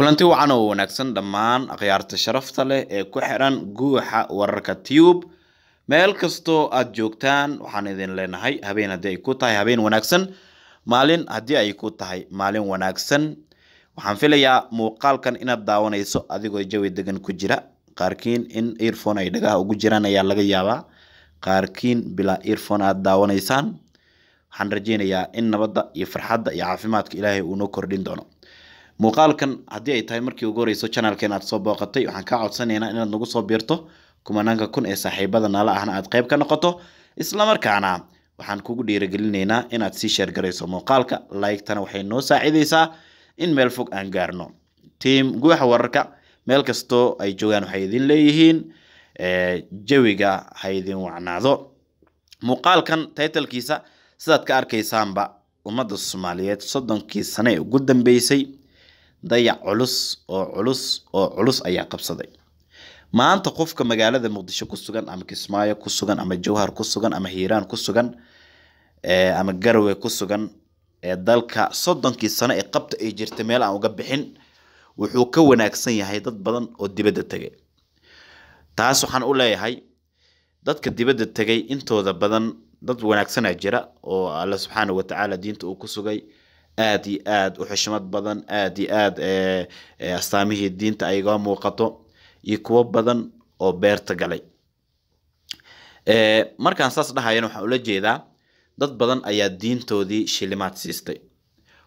kulanti wacan oo wanaagsan dhammaan akhyaarta sharafta leh ee ku xiran guuxa wararka tube meel kastoo aad joogtaan waxaan idin leenahay habeen haddii ay ku tahay habeen wanaagsan maalin haddii ay ku tahay maalin wanaagsan waxaan filayaa muuqaalkan inaad daawanayso adigoo jawi degan ku jira qaarkiin in earphone ay dhagaha ugu jiraan ayaa laga yaabaa qaarkiin bilaa earphone aada daawanaysaan waxaan rajeynayaa in nabadda iyo farxadda iyo caafimaadka ilaahay uunoo kordhin doono muuqaalkan haddii ay tahay markii ugu horeyso janaalkeen aad soo booqatay waxaan kaa codsanaynaa inaad nagu soo biirto kumanaanka kun ee saaxiibada nala ahna aad qayb ka noqoto islamarkaana waxaan kugu dhiirigelinaynaa inaad sii sheergarayso muuqaalka laygtana waxay noo saacidaysaa in meel fog aan gaarno tiim guuxa wararka meel kastoo ay joogaan waxay idin leeyihiin eh, jawiga ha idin wacnaado muuqaalkan taytalkiisa sidaad ka arkaysaanba ummadda soomaaliyeed soddonkii sane ugu dambeysay dayac culus oo culus oo culus ayaa qabsaday maanta qofka magaalada muqdisho ku sugan ama kismaayo ku sugan ama jawhar ku sugan ama hiiraan ku sugan eh, ama garowe ku sugan ee dalka soddonkii sano ee qabta ay jirta meel aan uga bixin wuxuu ka wanaagsan yahay dad badan oo dibadda tegay taas waxaan u leeyahay dadka dibadda tegay intooda badan dad wanaagsanaa jira oo alla subxaana watacaala diinta uu ku sugay aad iyo aad u xishmad badan aad iyo aad eh, eh, astaamihii diinta ayga muuqato iyo kuwo badan oo beerta galay eh, markaan saas dhahayana waxaan ula jeedaa dad badan ayaa diintoodii shilimaad siistay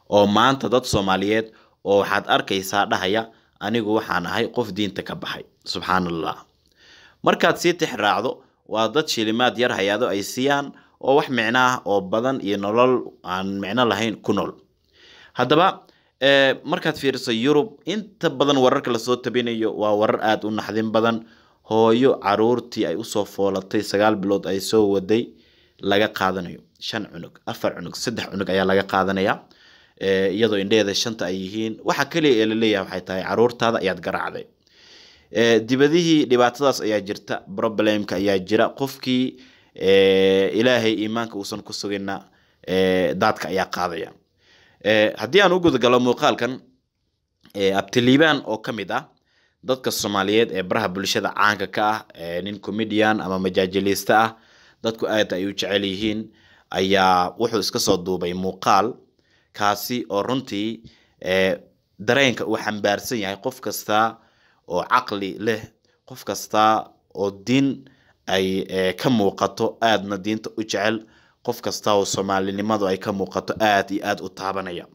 oo maanta dad soomaaliyeed oo waxaad arkaysaa dhahaya anigu waxaan ahay qof diinta ka baxay subxaan allah markaad sii tix waa dad shilimaad yar hay-ado ay siiyaan oo wax micno oo badan iyo nolol aan micno lahayn ku nool haddaba eh, markaad fiiriso yurub inta badan wararka lasoo tabinayo waa warar aad u naxdin badan hooyo caruurtii ay usoo foolatay sagaal bilood ay soo waday laga qaadanayo shan cunug afar cunug saddex cunug ayaa laga qaadanaya eh, iyadoo indheheeda shanta ay yihiin waxa keliya ee laleeyahay waxay tahay caruurtaada ayaad garaacday eh, dibadihii dhibaatadaas ayaa jirta problemka ayaa jira qofkii ilaahay iimaanka uusan ku sugina daadka ayaa qaadaya Eh, haddii aan u gudagalo muuqaalkan eh, abtiliibaan oo ka mid ah dadka soomaaliyeed ee baraha bulshada caanka ka ah eh, nin comedian ama majaajileyste ah dadku aad ay u jecel yihiin ayaa wuxuu iska soo duubay muuqaal kaasi oo runtii dareenka uu xambaarsan yahay qof kasta oo caqli leh qof kasta oo diin ay ka muuqato aadna diinta u jecel qof kasta oo soomaalinimadu ay ka muuqato aad iyo aad u taabanaya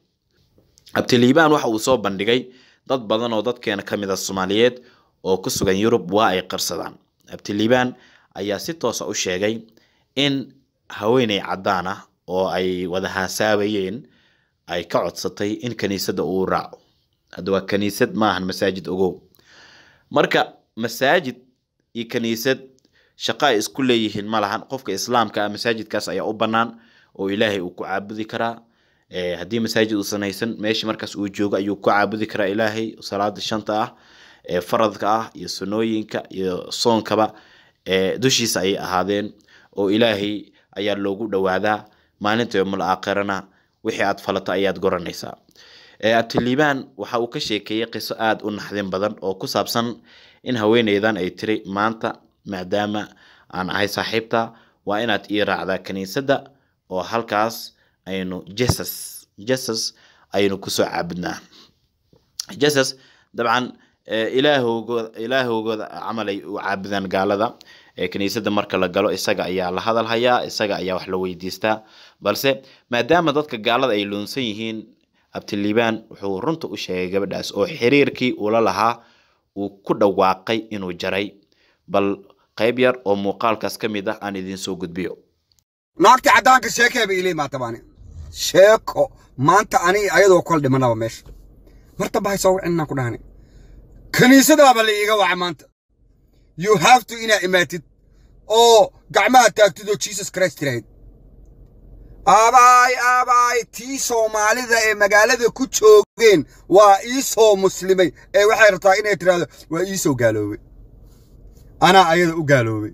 cabdiliibaan waxa uu soo bandhigay dad badan oo dadkeena ka mid a ah soomaaliyeed oo ku sugan yurub waa ay qarsadaan cabdiliibaan ayaa si toosa ah u sheegay in haweeney caddaan ah oo ay wada haasaabayeen ay ka codsatay in kaniisadda uu raaco hadda waa kaniisad maahan masaajid ogow marka masaajid iyo kaniisad shaqo ay isku leeyihiin ma lahan qofka islaamka ah masaajidkaas ayaa u bannaan oo ilaahay uu ku caabudi karaa eh, haddii masaajid uusan haysan meeshii markaas uu joogo ayuu ku caabudi karaa ilaahay salaada shanta ah ee eh, faradka ah iyo sunnooyinka iyo soonkaba eh, dushiisa ayay ahaadeen oo ilaahay ayaa loogu dhowaadaa maalinta yomul aakhirana wixii aad falata ayaad goranaysaa abtiliibaan waxa uu ka sheekeeyey qiso aada u naxdin badan oo ku saabsan in haweeneydan ay tiri maanta maadaama aan ahay saaxiibta waa inaad ii raacdaa kiniisadda oo halkaas aynu jesus jesus aynu kusoo caabudnaa jesus dabcan ilaahowgooda camalay u caabudaan gaalada kiniisadda marka la galo isaga ayaa la hadalhayaa isaga ayaa wax la weydiistaa balse maadaama dadka gaalada ay luunsan yihiin abtiliibaan wuxuu runta u sheegay gabadhaas oo xiriirkii ula lahaa uu ku dhawaaqay inuu jaray bal qayb yar oo muuqaalkaas ka mid ah aan idiin soo gudbiyo naagta caddaanka sheekee bay ilay maatabaane sheeko maanta ani ayadoo kol dhimanaba meesha martabahay soo wicinaan ku dhahane kaniisadaaba la iiga waca maanta you have to inaa imaatid oo gacmaha taagtid oo jesus christ tiraahid aabaay abaay tii soomaalida ee magaalada ku joogeen waa ii soo muslimay ee waxay rataa inay tidhaahdo waa ii soo gaaloobay anaa ayada u gaaloobay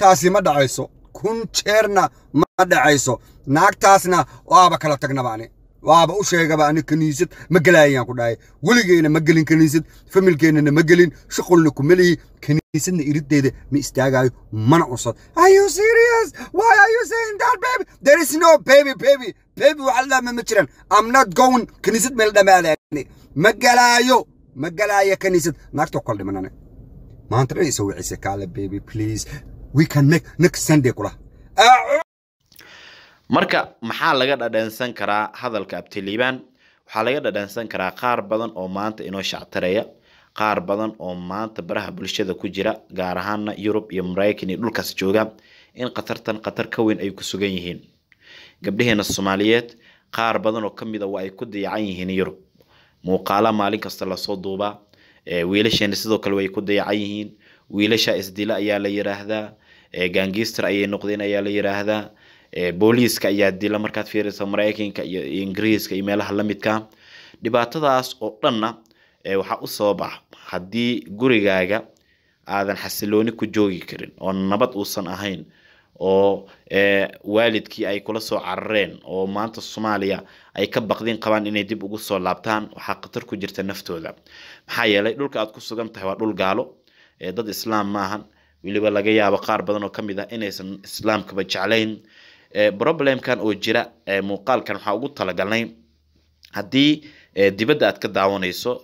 taasi ma dhacayso kun jeerna ma dhacayso naagtaasna waaba kala tagnaba ani waaba u sheegaba ani kiniisad ma gelaayaan ku dhahay weligeyna ma gelin kaniisad familkeennana ma gelin shuqulna ku lihi kiniisadna iriddeeda ma istaagaayo mana usad are you serious why ma jiran i'm not going kiniisad meel dhammaadaani ma galaayo ma galaayo kiniisad naagtoo kol dhimanane maantana isoo wicisa kaale baby please we can make next sunday kula ah, uh! marka maxaa laga dhadhansan karaa hadalka abtiliibaan waxaa laga dhadhansan karaa qaar badan oo maanta inoo shactareeya qaar badan oo maanta baraha bulshada ku jira gaar ahaana yurub iyo maraykan iyo dhulkaas jooga in khatartan khatar ka weyn ay ku sugan yihiin gabdhaheena soomaaliyeed qaar badan oo ka mid a ah waa ay ku dayacan yihiin yurub muuqaala maalin kasta lasoo duubaa wiilasheena sidoo kale way ku dayacan yihiin wiilasha isdila ayaa la yiraahdaa gangister ayay noqdeen ayaa la yiraahdaa booliiska ayaa dila markaad fiirayso maraykanka iyo ingiriiska iyo meelaha lamidka dhibaatadaas oo dhanna waxaa u soo baxa haddii gurigaaga aadan xasilooni ku joogi karin oo nabad uusan ahayn oo eh, waalidkii ay kula soo carareen oo maanta soomaaliya ay ka baqdin qabaan inay dib ugu soo laabtaan waxaa khatar ku jirta naftooda maxaa yeelay dhulka aad ku sugan tahay waa dhul gaalo eh, dad islaam maahan weliba laga yaabo qaar badan oo kamid ah inaysan islaamkaba jeclayn eh, problemkan oo jira muuqaalkan waxaa ugu talagalnay haddii dibadda aad ka daawanayso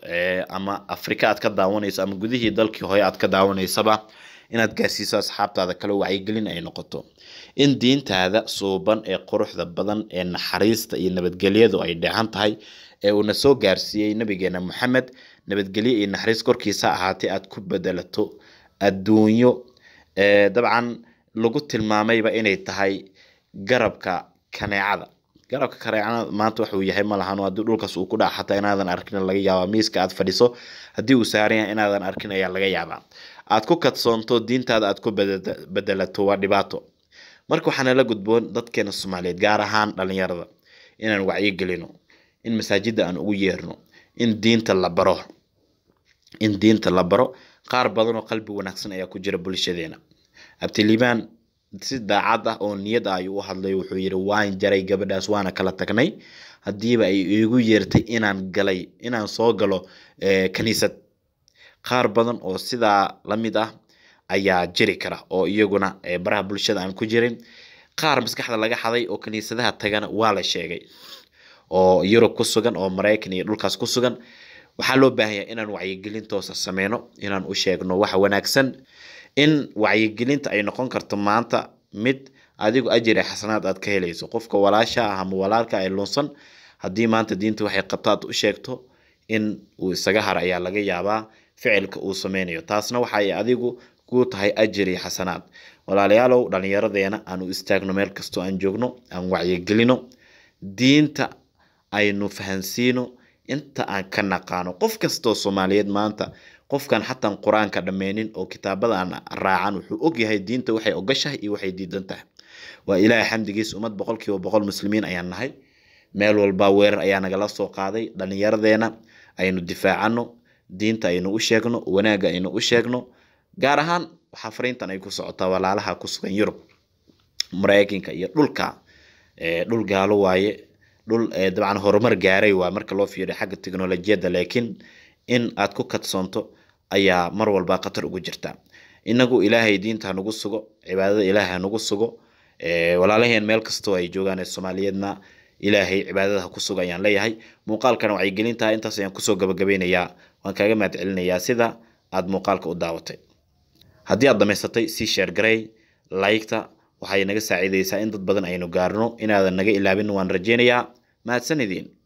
ama afrika aad ka daawanayso ama gudihii dalkii hore aad ka daawanaysaba inaad gaarsiiso asxaabtaada kale wacyigelin ay noqoto in diintaada suuban ee quruxda badan ee naxariista iyo nabadgelyadu ay dheehan tahay ee uuna soo gaarsiiyey nabigeena maxamed nabadgelyo iyo naxariis korkiisa ahaatee aada ku bedelato adduunyo dabcan lagu tilmaamayba inay tahay garabka kaneecada garabka kaneecada maanta waxuu yahay malahano haddii dhulkaas uu ku dhaca inaadan arkin laga yaabaa miiska aada fadhiso haddii uu saaran inaadan arkin ayaa laga yaabaa aad ku kadsoonto diintaada aad ku bedelato waa dhibaato marka waxaana la gudboon dadkeena soomaaliyeed gaar ahaan dhalinyarada inaan wacyigelino in masaajidda aan ugu yeerno in diinta la baro in diinta la baro qaar badan qalbi wanaagsan ayaa ku jira bulshadeena abtiliibaan si daacad ah oo niyad ah ayuu u hadlay wuxuu yidhi waan jaray gabadhaas waana kala tagnay haddiiba ay iigu yeertay inaan galay inaan soo galo eh, kaniisad qaar badan oo sidaa la mid ah ayaa jiri kara oo iyaguna baraha bulshada aan ku jirin qaar maskaxda laga xaday oo kiniisadaha tagana waa la sheegay oo yurub ku sugan oo maraykan iyo dhulkaas ku sugan waxaa loo baahanyaa inaan wacyigelin toosa sameyno inaan u sheegno waxa wanaagsan in wacyigelinta ay noqon karto maanta mid adigu ajir xasanaad aad ka helayso qofka walaasha ah ama walaalka ay lunsan haddii maanta diinta waxay qabto aad u sheegto in uu isaga haro ayaa laga yaabaa ficilka uu sameynayo taasna waxa ay adigu kuu tahay ajir xasanaad walaalayaalow dhallinyaradeena aanu istaagno meel kastoo aan joogno aan wacyigelino diinta aynu fahansiino inta aan ka naqaano qof kastoo soomaaliyeed maanta qofkan xataan qur-aanka dhammeynin oo kitaabadan raacan wuxuu ogyahay diinta waxay ogashahay iyo waxay diidan tahay waa ilaahay xamdigiisa ummad boqol boqol muslimiin ayaan nahay meel walbaa weerar ayaa nagala soo qaaday dhallinyaradeena aynu difaacano diinta aynu u sheegno wanaagga aynu u sheegno gaar ahaan waxaa fariintan ay ku socotaa walaalaha ku sugan yurub mareykanka iyo dhulka dhul gaalo waaye dhul dabcan horumar gaaray waa marka loo fiiriyo xagga teknolojiyadda laakiin in aad ku kadsoonto ayaa mar walba khatar ugu jirta inagu ilaahay diinta hanugu sugo cibaadada ilaahay hanugu sugo walaalaheen meel kastoo ay joogaan ee soomaaliyeedna ilaahay cibaadada ha ku sugo ayaan leeyahay muuqaalkana waxay intaas ayaan kusoo gabagabaynayaa waan kaaga mahad celinayaa sida aad muuqaalka u daawatay haddii aad dhammaysatay sii garay laygta waxay naga saaciidaysaa in dad badan aynu gaarno inaadan naga ilaabin waan rajaynayaa mahadsanidin